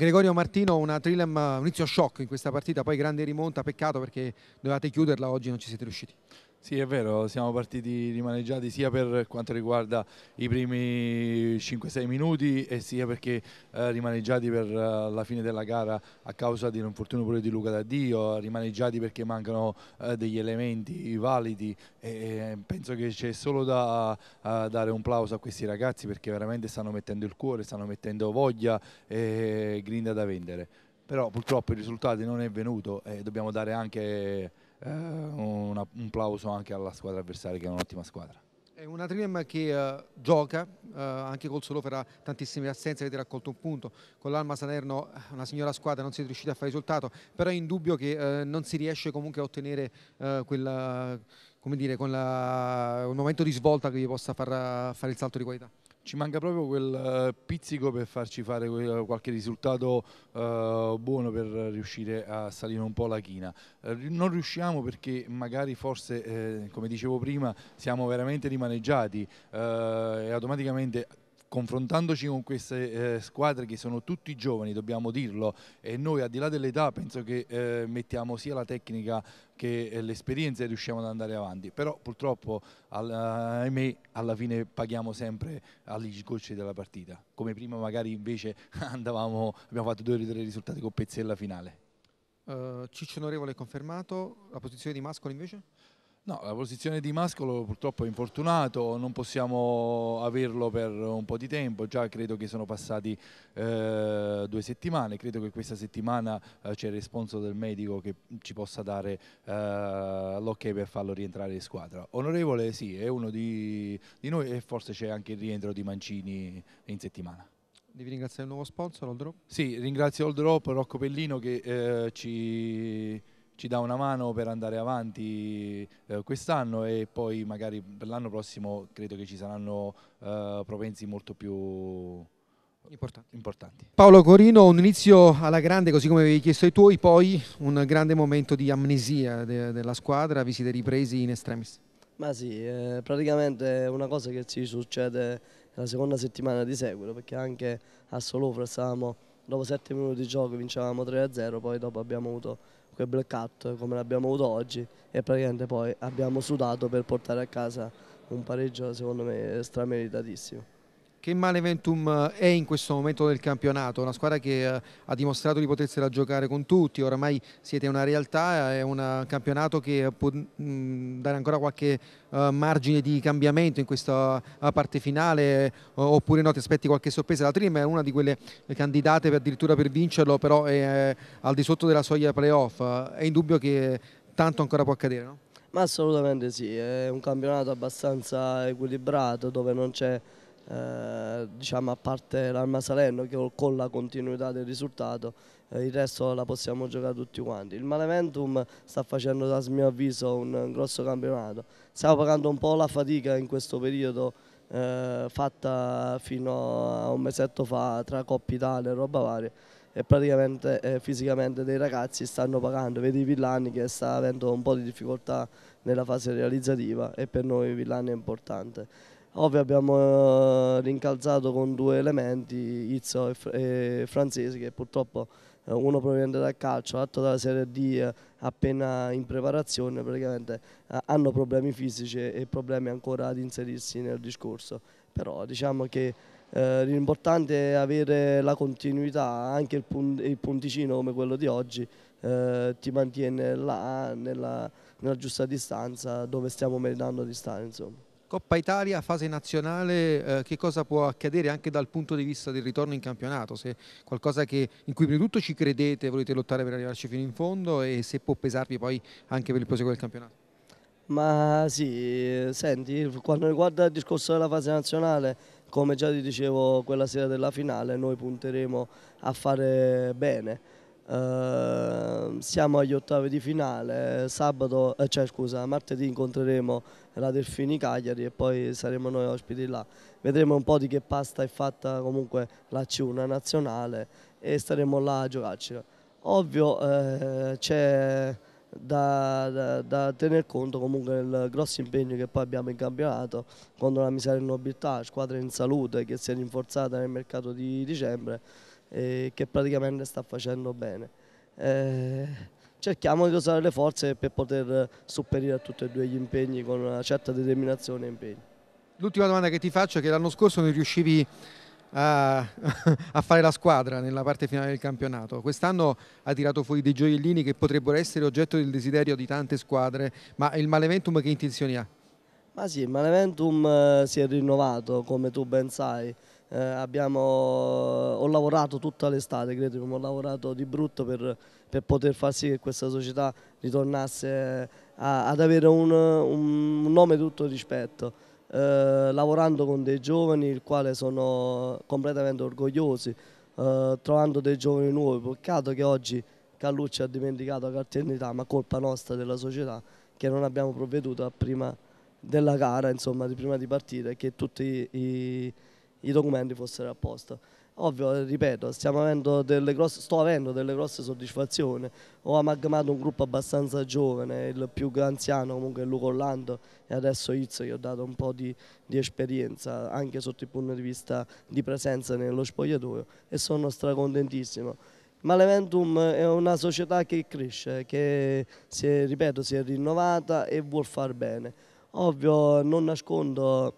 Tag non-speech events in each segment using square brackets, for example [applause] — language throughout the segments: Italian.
Gregorio Martino, una Trilem, un inizio shock in questa partita, poi grande rimonta, peccato perché dovevate chiuderla, oggi non ci siete riusciti. Sì, è vero, siamo partiti rimaneggiati sia per quanto riguarda i primi 5-6 minuti e sia perché eh, rimaneggiati per eh, la fine della gara a causa di un infortunio pure di Luca D'Addio, rimaneggiati perché mancano eh, degli elementi validi e eh, penso che c'è solo da eh, dare un plauso a questi ragazzi perché veramente stanno mettendo il cuore, stanno mettendo voglia e grinda da vendere. Però purtroppo il risultato non è venuto e dobbiamo dare anche eh, un, un plauso anche alla squadra avversaria che è un'ottima squadra. È una Trinam che uh, gioca, uh, anche col solo Solofera tantissime assenze, avete raccolto un punto, con l'Alma Salerno una signora squadra non siete riusciti a fare risultato, però è indubbio che uh, non si riesce comunque a ottenere quella, dire, la, un momento di svolta che vi possa far, fare il salto di qualità. Ci manca proprio quel eh, pizzico per farci fare qualche risultato eh, buono per riuscire a salire un po' la china. Eh, non riusciamo perché magari forse, eh, come dicevo prima, siamo veramente rimaneggiati eh, e automaticamente confrontandoci con queste eh, squadre che sono tutti giovani, dobbiamo dirlo, e noi al di là dell'età penso che eh, mettiamo sia la tecnica che eh, l'esperienza e riusciamo ad andare avanti, però purtroppo al, eh, ahimè alla fine paghiamo sempre agli sgocci della partita, come prima magari invece [laughs] andavamo, abbiamo fatto due o tre risultati con Pezzella finale. Uh, Ciccio Onorevole confermato, la posizione di Mascoli invece? No, la posizione di Mascolo purtroppo è infortunato, non possiamo averlo per un po' di tempo, già credo che sono passati eh, due settimane, credo che questa settimana eh, c'è il responso del medico che ci possa dare eh, l'ok per farlo rientrare in squadra. Onorevole sì, è uno di, di noi e forse c'è anche il rientro di Mancini in settimana. Devi ringraziare il nuovo sponsor, Old Rope? Sì, ringrazio Old Rope, Rocco Pellino che eh, ci ci dà una mano per andare avanti eh, quest'anno e poi magari per l'anno prossimo credo che ci saranno eh, propensi molto più importanti. importanti. Paolo Corino, un inizio alla grande così come avevi chiesto ai tuoi, poi un grande momento di amnesia de della squadra, vi siete ripresi in estremis. Ma sì, eh, praticamente è una cosa che ci succede la seconda settimana di seguito perché anche a Solofra stavamo dopo 7 minuti di gioco vincevamo 3-0 poi dopo abbiamo avuto quel blackout come l'abbiamo avuto oggi e praticamente poi abbiamo sudato per portare a casa un pareggio secondo me strameritatissimo. Che male Ventum eh, è in questo momento del campionato? Una squadra che eh, ha dimostrato di potersela giocare con tutti, oramai siete una realtà, eh, è un campionato che può mm, dare ancora qualche margine di cambiamento in questa parte finale oppure no, ti aspetti qualche sorpresa? La Trim è una di quelle candidate per addirittura per vincerlo, però è al di sotto della soglia playoff, è indubbio che tanto ancora può accadere, no? Ma assolutamente sì, è un campionato abbastanza equilibrato dove non c'è eh, diciamo a parte l'Arma Salerno che con la continuità del risultato eh, il resto la possiamo giocare tutti quanti. Il Maleventum sta facendo a mio avviso un, un grosso campionato, stiamo pagando un po' la fatica in questo periodo eh, fatta fino a un mesetto fa tra Coppa Italia e roba varia e praticamente eh, fisicamente dei ragazzi stanno pagando, vedi Villani che sta avendo un po' di difficoltà nella fase realizzativa e per noi Villani è importante. Ovvio abbiamo rincalzato eh, con due elementi, Izzo e, Francesi, che purtroppo eh, uno proveniente dal calcio, l'altro dalla Serie D eh, appena in preparazione, praticamente hanno problemi fisici e problemi ancora ad inserirsi nel discorso. Però diciamo che eh, l'importante è avere la continuità, anche il, punt il punticino come quello di oggi eh, ti mantiene là nella, nella giusta distanza dove stiamo meritando di stare. Insomma. Coppa Italia, fase nazionale, eh, che cosa può accadere anche dal punto di vista del ritorno in campionato? Se qualcosa che, in cui prima di tutto ci credete, volete lottare per arrivarci fino in fondo e se può pesarvi poi anche per il proseguo del campionato? Ma sì, senti, quando riguarda il discorso della fase nazionale, come già ti dicevo quella sera della finale, noi punteremo a fare bene Ehm, siamo agli ottavi di finale, Sabato, eh, cioè, scusa, martedì incontreremo la Delfini Cagliari e poi saremo noi ospiti là. Vedremo un po' di che pasta è fatta comunque la C1 nazionale e staremo là a giocarci. Ovvio eh, c'è da, da, da, tener conto comunque del grosso impegno che poi abbiamo in campionato contro la miseria in nobiltà, squadra in salute che si è rinforzata nel mercato di dicembre eh, che praticamente sta facendo bene. Eh, cerchiamo di usare le forze per poter superare a tutti e due gli impegni con una certa determinazione e impegno. L'ultima domanda che ti faccio è che l'anno scorso non riuscivi a, [laughs] a, fare la squadra nella parte finale del campionato. Quest'anno ha tirato fuori dei gioiellini che potrebbero essere oggetto del desiderio di tante squadre, ma il Maleventum che intenzioni ha? Ma sì, il Maleventum eh, si è rinnovato, come tu ben sai eh, abbiamo, eh, ho lavorato tutta l'estate, credo, ho lavorato di brutto per, per, poter far sì che questa società ritornasse eh, a, ad avere un, un nome tutto rispetto. Eh, lavorando con dei giovani il quale sono completamente orgogliosi, eh, trovando dei giovani nuovi. Peccato che oggi Callucci ha dimenticato la cartellità, ma colpa nostra della società che non abbiamo provveduto prima della gara, insomma, prima di partire, che tutti i i documenti fossero a posto. Ovvio, ripeto, avendo grosse, sto avendo delle grosse soddisfazioni, ho amalgamato un gruppo abbastanza giovane, il più anziano comunque è Luca Orlando e adesso Izzo gli ho dato un po' di, di, esperienza anche sotto il punto di vista di presenza nello spogliatoio e sono stracontentissimo. Ma l'Eventum è una società che cresce, che si è, ripeto, si è rinnovata e vuol far bene. Ovvio, non nascondo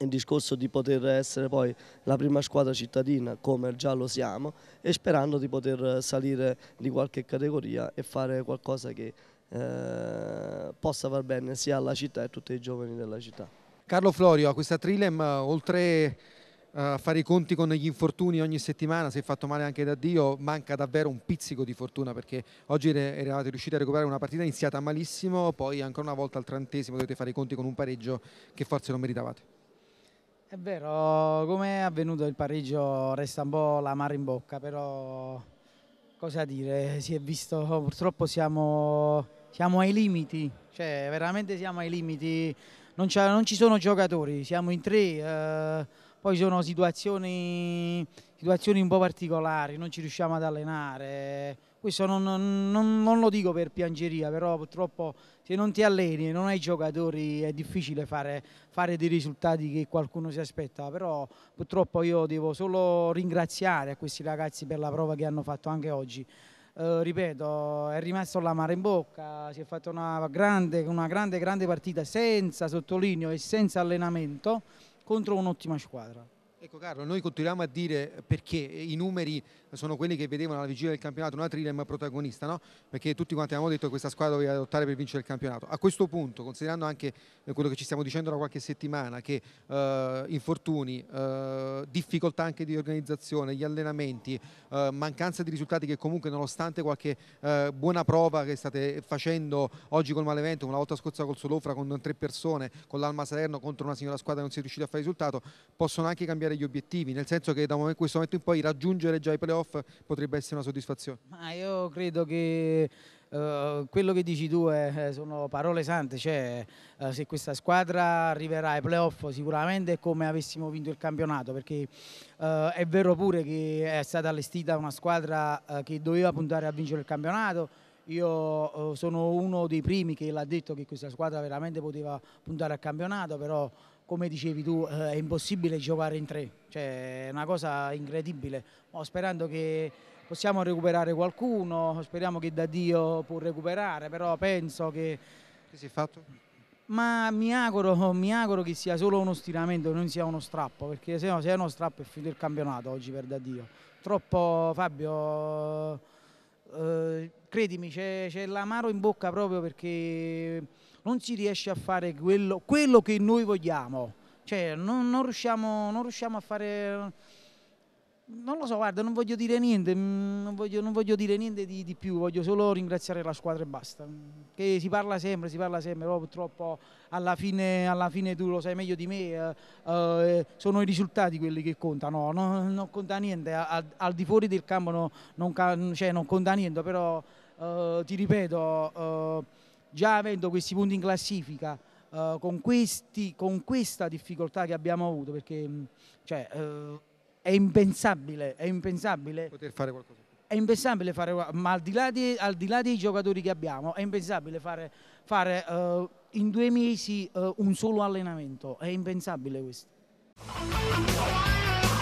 il discorso di poter essere poi la prima squadra cittadina come già lo siamo e sperando di poter salire di qualche categoria e fare qualcosa che eh, possa far bene sia alla città e a tutti i giovani della città. Carlo Florio, a questa Trilem oltre eh, a fare i conti con gli infortuni ogni settimana, si è fatto male anche da Dio, manca davvero un pizzico di fortuna perché oggi eravate riusciti a recuperare una partita iniziata malissimo, poi ancora una volta al trentesimo dovete fare i conti con un pareggio che forse non meritavate. È vero, come è avvenuto il pareggio resta un po' la mare in bocca, però cosa dire, si è visto, purtroppo siamo, siamo ai limiti, cioè veramente siamo ai limiti, non, non ci sono giocatori, siamo in tre, eh, poi sono situazioni situazioni un po' particolari, non ci riusciamo ad allenare. Questo non, non, non, lo dico per piangeria, però purtroppo se non ti alleni e non hai giocatori è difficile fare, fare dei risultati che qualcuno si aspetta, però purtroppo io devo solo ringraziare a questi ragazzi per la prova che hanno fatto anche oggi. Eh, ripeto, è rimasto l'amaro in bocca, si è fatta una grande, una grande, grande partita senza sottolineo e senza allenamento contro un'ottima squadra. Ecco Carlo, noi continuiamo a dire perché i numeri sono quelli che vedevano alla vigilia del campionato una Trilem protagonista, no? perché tutti quanti abbiamo detto che questa squadra doveva lottare per vincere il campionato. A questo punto, considerando anche eh, quello che ci stiamo dicendo da qualche settimana, che eh, infortuni, eh, difficoltà anche di organizzazione, gli allenamenti, eh, mancanza di risultati che comunque nonostante qualche eh, buona prova che state facendo oggi col Malevento, una volta scorsa col Solofra con tre persone, con l'Alma Salerno contro una signora squadra che non si è riuscita a fare risultato, possono anche cambiare mantenere gli obiettivi, nel senso che da questo momento in poi raggiungere già i playoff potrebbe essere una soddisfazione? Ma io credo che Uh, quello che dici tu è, eh, eh, sono parole sante, cioè uh, se questa squadra arriverà ai playoff sicuramente è come avessimo vinto il campionato, perché uh, è vero pure che è stata allestita una squadra che doveva puntare a vincere il campionato, io eh, sono uno dei primi che l'ha detto che questa squadra veramente poteva puntare al campionato, però come dicevi tu eh, è impossibile giocare in tre, cioè, è una cosa incredibile, Mo sperando che possiamo recuperare qualcuno, speriamo che da Dio può recuperare, però penso che... Che si è fatto? ma mi auguro, mi auguro, che sia solo uno stiramento, non sia uno strappo, perché se no se è uno strappo è finito il campionato oggi per da Dio. Troppo Fabio, eh, credimi, c'è, l'amaro in bocca proprio perché non si riesce a fare quello, quello che noi vogliamo. Cioè, non, non, riusciamo, non, riusciamo, a fare... Non lo so, guarda, non voglio dire niente, mm, non voglio, non voglio dire niente di, di, più, voglio solo ringraziare la squadra e basta. Che si parla sempre, si parla sempre, però purtroppo alla fine, alla fine tu lo sai meglio di me, eh, eh, sono i risultati quelli che contano, no, non, conta niente, al, al, di fuori del campo cioè non conta niente, però eh, ti ripeto, eh, già avendo questi punti in classifica, eh, con, questi, con, questa difficoltà che abbiamo avuto, perché mm, cioè, eh, è impensabile, è impensabile poter fare qualcosa è impensabile fare, ma al di, di, al di là, dei giocatori che abbiamo, è impensabile fare, fare uh, in due mesi uh, un solo allenamento, è impensabile questo.